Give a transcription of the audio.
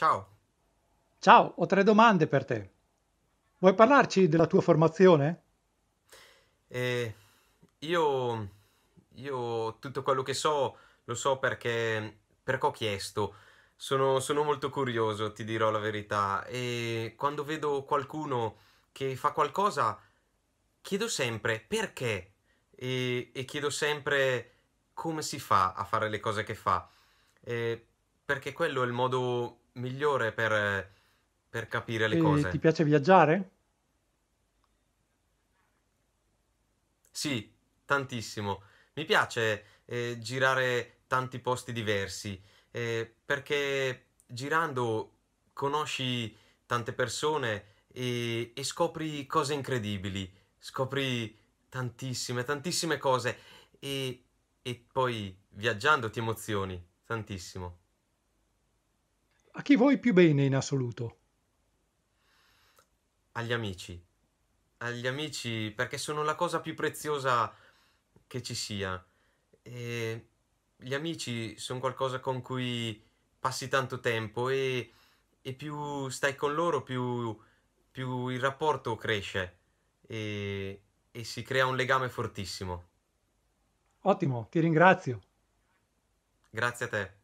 Ciao. Ciao, ho tre domande per te. Vuoi parlarci della tua formazione? Eh, io, io tutto quello che so lo so perché, perché ho chiesto. Sono, sono molto curioso, ti dirò la verità, e quando vedo qualcuno che fa qualcosa chiedo sempre perché e, e chiedo sempre come si fa a fare le cose che fa, eh, perché quello è il modo migliore per, per capire le E cose. ti piace viaggiare? Sì, tantissimo. Mi piace eh, girare tanti posti diversi, eh, perché girando conosci tante persone e, e scopri cose incredibili, scopri tantissime, tantissime cose e, e poi viaggiando ti emozioni tantissimo. A chi vuoi più bene in assoluto? Agli amici. Agli amici perché sono la cosa più preziosa che ci sia. E gli amici sono qualcosa con cui passi tanto tempo e, e più stai con loro più, più il rapporto cresce e, e si crea un legame fortissimo. Ottimo, ti ringrazio. Grazie a te.